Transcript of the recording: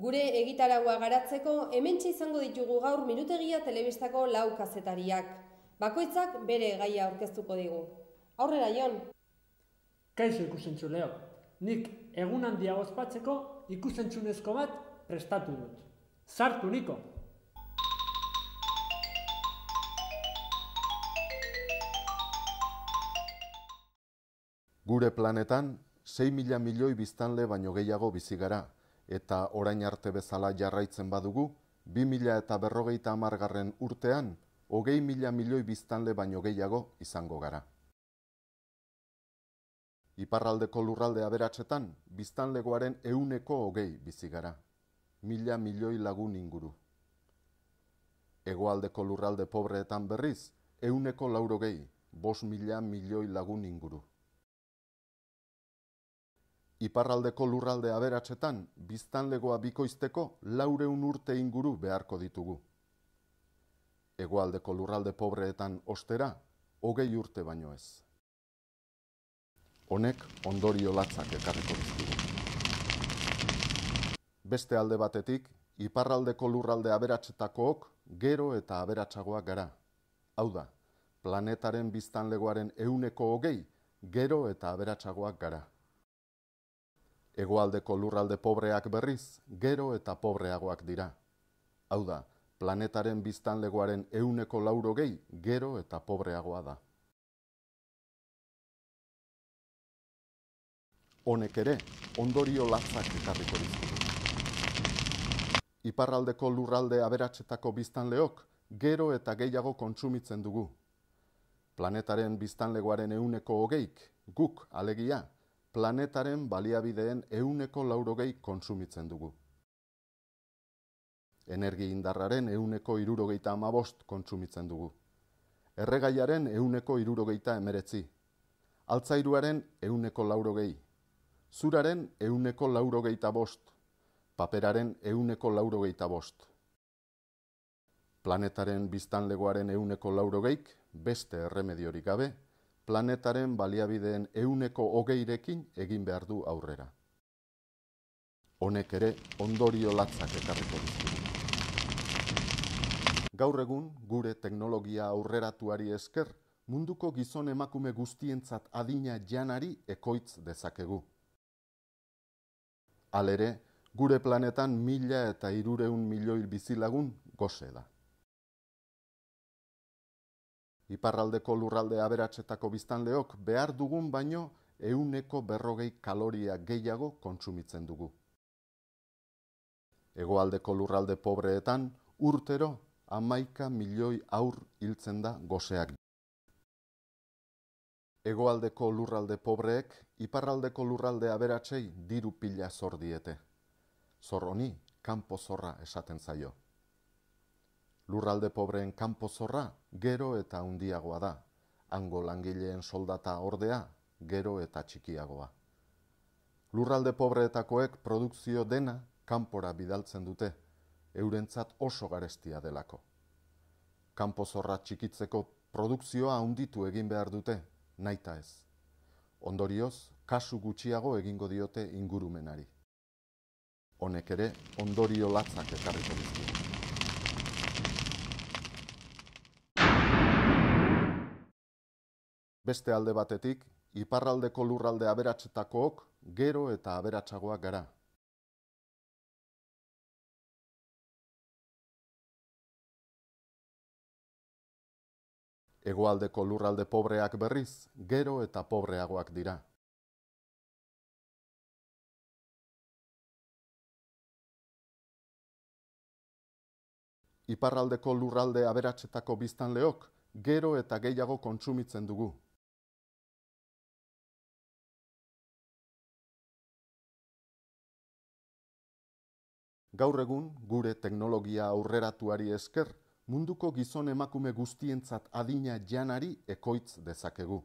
Gure egitaragua garatzeko hemen izango ditugu gaur minutegia telebistako lau kazetariak. Bakoitzak bere gaia aurkeztuko digu. Aurrera jon! Kaixo leo. nik egun handia gozpatzeko ikusentzunezko bat prestatu dut. Zartu niko! Gure planetan, 6 mila milioi biztanle baino gehiago bizigara, gara eta orain arte bezala jarraitzen badugu, 2000 eta berrogeita amargarren urtean, hogei mila milioi biztanle baino gehiago izango gara. Iparraldeko lurraldea aberatsetan, biztanlegoaren euneko hogei bizi gara. Mila milioi lagun inguru. Egoaldeko lurralde pobreetan berriz, euneko lauro gehi, bos mila milioi lagun inguru. Iparraldeko lurralde aberatsetan biztanlegoa bikoizteko laureun urte inguru beharko ditugu. Egoaldeko lurralde pobreetan ostera, hogei urte baino ez. Honek ondorio latzak ekarriko dizkigu. Beste alde batetik, iparraldeko lurralde aberatsetakook gero eta aberatsagoa gara. Hau da, planetaren biztanlegoaren euneko hogei gero eta aberatsagoak gara. Egoaldeko lurralde pobreak berriz, gero eta pobreagoak dira. Hau da, planetaren biztanlegoaren euneko lauro gehi, gero eta pobreagoa da. Honek ere, ondorio latzak ekarriko dizu. Iparraldeko lurralde aberatsetako biztanleok, gero eta gehiago kontsumitzen dugu. Planetaren biztanlegoaren euneko hogeik, guk alegia, planetaren baliabideen euneko laurogei konsumitzen dugu. Energi indarraren euneko irurogeita amabost kontsumitzen dugu. Erregaiaren euneko irurogeita emeretzi. Altzairuaren euneko laurogei. Zuraren euneko laurogeita bost. Paperaren euneko laurogeita bost. Planetaren biztanlegoaren euneko laurogeik, beste erremediorik gabe, planetaren baliabideen euneko hogeirekin egin behar du aurrera. Honek ere ondorio latzak ekarriko dizki. Gaur egun gure teknologia aurreratuari esker, munduko gizon emakume guztientzat adina janari ekoitz dezakegu. Halere, gure planetan mila eta hirurehun milioi bizilagun gose da. Iparraldeko lurralde aberatsetako biztanleok behar dugun baino euneko berrogei kaloria gehiago kontsumitzen dugu. Egoaldeko lurralde pobreetan urtero amaika milioi aur hiltzen da goseak. Egoaldeko lurralde pobreek iparraldeko lurralde aberatsei diru pila zor diete. Zorroni, kanpo zorra esaten zaio. Lurralde pobreen kanpo zorra gero eta hundiagoa da. Ango langileen soldata ordea gero eta txikiagoa. Lurralde pobreetakoek produkzio dena kanpora bidaltzen dute. Eurentzat oso garestia delako. Kanpo zorra txikitzeko produkzioa hunditu egin behar dute, naita ez. Ondorioz, kasu gutxiago egingo diote ingurumenari. Honek ere, ondorio latzak ekarriko dizkio. Beste alde batetik, iparraldeko lurralde aberatsetakook gero eta aberatsagoak gara. Egoaldeko lurralde pobreak berriz, gero eta pobreagoak dira. Iparraldeko lurralde aberatsetako biztanleok, gero eta gehiago kontsumitzen dugu. gaur egun gure teknologia aurreratuari esker, munduko gizon emakume guztientzat adina janari ekoitz dezakegu.